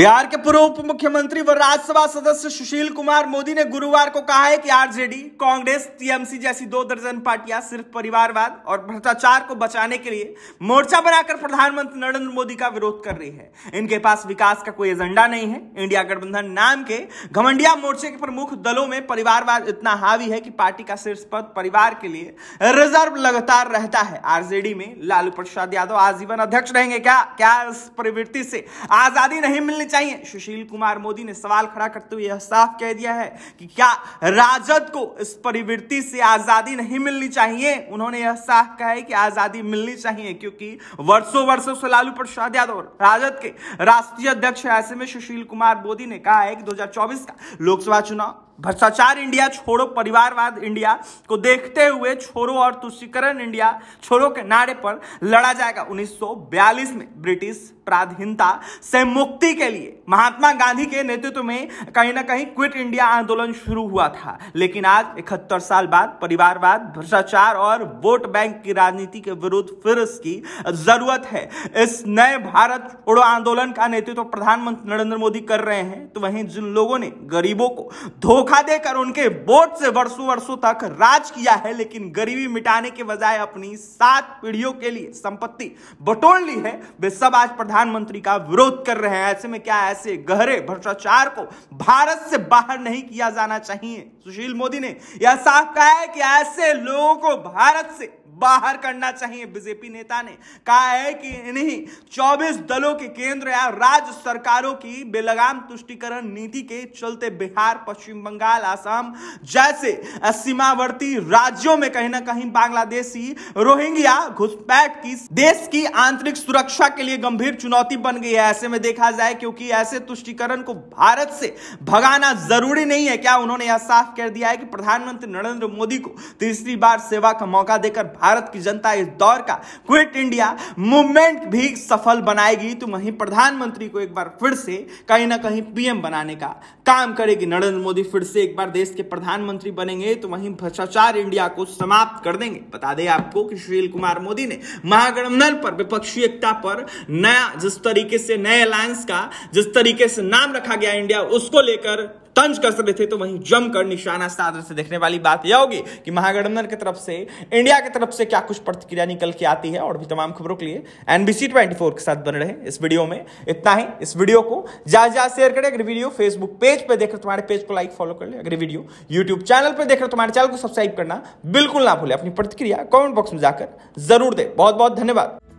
बिहार के पूर्व उप मुख्यमंत्री व राज्यसभा सदस्य सुशील कुमार मोदी ने गुरुवार को कहा है कि आरजेडी कांग्रेस टीएमसी जैसी दो दर्जन पार्टियां सिर्फ परिवारवाद और भ्रष्टाचार को बचाने के लिए मोर्चा बनाकर प्रधानमंत्री नरेंद्र मोदी का विरोध कर रही है इनके पास विकास का कोई एजेंडा नहीं है इंडिया गठबंधन नाम के घमंडिया मोर्चे के प्रमुख दलों में परिवारवाद इतना हावी है कि पार्टी का शीर्ष पद परिवार के लिए रिजर्व लगातार रहता है आरजेडी में लालू प्रसाद यादव आजीवन अध्यक्ष रहेंगे क्या क्या इस प्रवृत्ति से आजादी नहीं मिलनी चाहिए सुशील कुमार मोदी ने सवाल खड़ा करते हुए यह साफ कह दिया है कि क्या राजद को इस परिवृत्ति से आजादी नहीं मिलनी चाहिए उन्होंने यह साफ कहा है कि आजादी मिलनी चाहिए क्योंकि वर्षों वर्षों से लालू प्रसाद यादव राजद के राष्ट्रीय अध्यक्ष ऐसे में सुशील कुमार मोदी ने कहा है कि दो का लोकसभा चुनाव भ्रष्टाचार इंडिया छोड़ो परिवारवाद इंडिया को देखते हुए छोड़ो और तुष्टिकरण इंडिया छोड़ो के नारे पर लड़ा जाएगा 1942 में ब्रिटिश प्राधीनता से मुक्ति के लिए महात्मा गांधी के नेतृत्व में कहीं ना कहीं क्विट इंडिया आंदोलन शुरू हुआ था लेकिन आज इकहत्तर साल बाद परिवारवाद भ्रष्टाचार और वोट बैंक की राजनीति के विरुद्ध फिर इसकी जरूरत है इस नए भारत छोड़ो आंदोलन का नेतृत्व तो प्रधानमंत्री नरेंद्र मोदी कर रहे हैं तो वहीं जिन लोगों ने गरीबों को धोखा धोखा देकर उनके वोट से वर्षों वर्षों तक राज किया है लेकिन गरीबी मिटाने के बजाय अपनी सात पीढ़ियों के लिए संपत्ति बटोर ली है वे सब आज प्रधानमंत्री का विरोध कर रहे हैं ऐसे में क्या ऐसे गहरे भ्रष्टाचार को भारत से बाहर नहीं किया जाना चाहिए सुशील मोदी ने यह साफ कहा है कि ऐसे लोगों को भारत से बाहर करना चाहिए बीजेपी नेता ने कहा है कि इन्हीं 24 दलों के केंद्र या राज्य सरकारों की बेलगाम तुष्टिकरण नीति के चलते बिहार पश्चिम बंगाल आसाम जैसे सीमावर्ती राज्यों में कहीं ना कहीं बांग्लादेशी रोहिंग्या घुसपैठ की देश की आंतरिक सुरक्षा के लिए गंभीर चुनौती बन गई है ऐसे में देखा जाए क्योंकि ऐसे तुष्टिकरण को भारत से भगाना जरूरी नहीं है क्या उन्होंने यह साफ कर दिया है कि प्रधानमंत्री नरेंद्र मोदी को तीसरी बार सेवा का मौका देकर भारत की जनता इस दौर का क्विट इंडिया मूवमेंट भी सफल बनाएगी तो वहीं प्रधानमंत्री को एक बार फिर से कहीं ना कहीं पीएम बनाने का काम करेगी नरेंद्र मोदी फिर से एक बार देश के प्रधानमंत्री बनेंगे तो वहीं भ्रष्टाचार इंडिया को समाप्त कर देंगे बता दें आपको कि सुशील कुमार मोदी ने महागठबंधन पर विपक्षी एकता पर नया जिस तरीके से नए अलायंस का जिस तरीके से नाम रखा गया इंडिया उसको लेकर तंज कस रहे थे तो वहीं जमकर निशाना साधन से देखने वाली बात यह होगी कि महागठबंधन की तरफ से इंडिया की तरफ से क्या कुछ प्रतिक्रिया निकल के आती है और भी तमाम खबरों के लिए एनबीसी ट्वेंटी के साथ बन रहे इस वीडियो में इतना ही इस वीडियो को ज्यादा ज्यादा शेयर करें अगर वीडियो फेसबुक पेज पर देख रहे तुम्हारे पेज को लाइक फॉलो कर ले अगर वीडियो यूट्यूब चैनल पर देख रहे तुम्हारे चैनल को सब्सक्राइब करना बिल्कुल ना भूले अपनी प्रतिक्रिया कॉमेंट बॉक्स में जाकर जरूर दे बहुत बहुत धन्यवाद